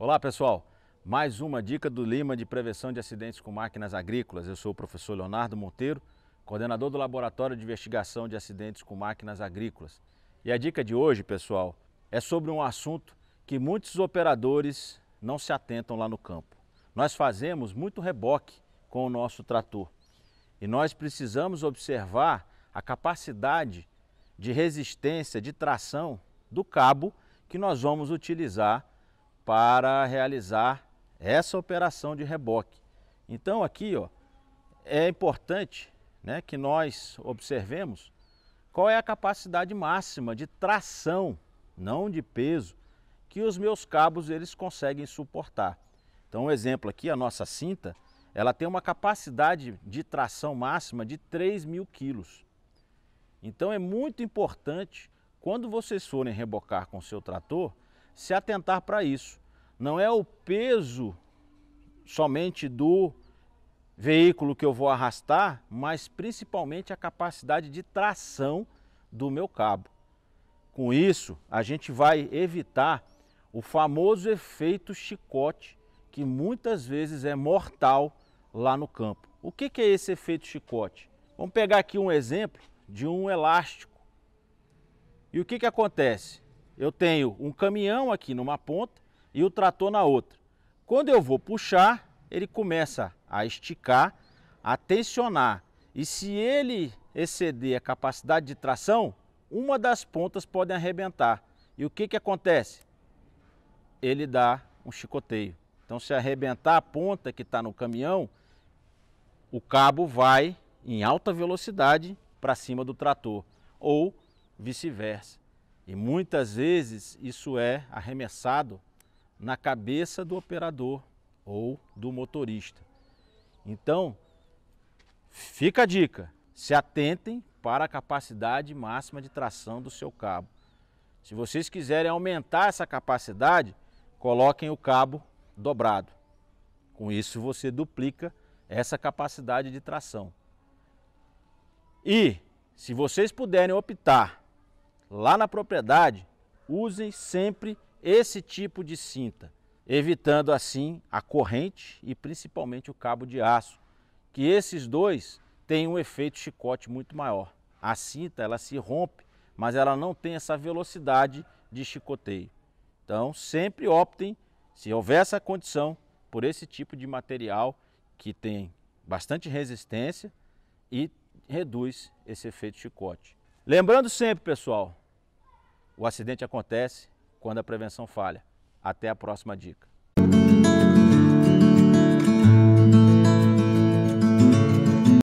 Olá, pessoal. Mais uma dica do Lima de Prevenção de Acidentes com Máquinas Agrícolas. Eu sou o professor Leonardo Monteiro, coordenador do Laboratório de Investigação de Acidentes com Máquinas Agrícolas. E a dica de hoje, pessoal, é sobre um assunto que muitos operadores não se atentam lá no campo. Nós fazemos muito reboque com o nosso trator e nós precisamos observar a capacidade de resistência, de tração do cabo que nós vamos utilizar para realizar essa operação de reboque. Então aqui ó, é importante né, que nós observemos qual é a capacidade máxima de tração, não de peso, que os meus cabos eles conseguem suportar. Então um exemplo aqui, a nossa cinta, ela tem uma capacidade de tração máxima de 3 mil quilos. Então é muito importante, quando vocês forem rebocar com seu trator, se atentar para isso. Não é o peso somente do veículo que eu vou arrastar, mas principalmente a capacidade de tração do meu cabo. Com isso, a gente vai evitar o famoso efeito chicote, que muitas vezes é mortal lá no campo. O que é esse efeito chicote? Vamos pegar aqui um exemplo de um elástico. E o que, que acontece? eu tenho um caminhão aqui numa ponta e o trator na outra. Quando eu vou puxar, ele começa a esticar, a tensionar. E se ele exceder a capacidade de tração, uma das pontas pode arrebentar. E o que, que acontece? Ele dá um chicoteio. Então, se arrebentar a ponta que está no caminhão, o cabo vai em alta velocidade para cima do trator, ou vice-versa. E muitas vezes isso é arremessado na cabeça do operador ou do motorista. Então, fica a dica: se atentem para a capacidade máxima de tração do seu cabo. Se vocês quiserem aumentar essa capacidade, coloquem o cabo dobrado. Com isso, você duplica essa capacidade de tração. E se vocês puderem optar lá na propriedade, usem sempre esse tipo de cinta, evitando assim a corrente e principalmente o cabo de aço, que esses dois têm um efeito chicote muito maior. A cinta ela se rompe, mas ela não tem essa velocidade de chicoteio. Então, sempre optem, se houver essa condição, por esse tipo de material que tem bastante resistência e reduz esse efeito chicote. Lembrando sempre, pessoal, o acidente acontece quando a prevenção falha. Até a próxima dica.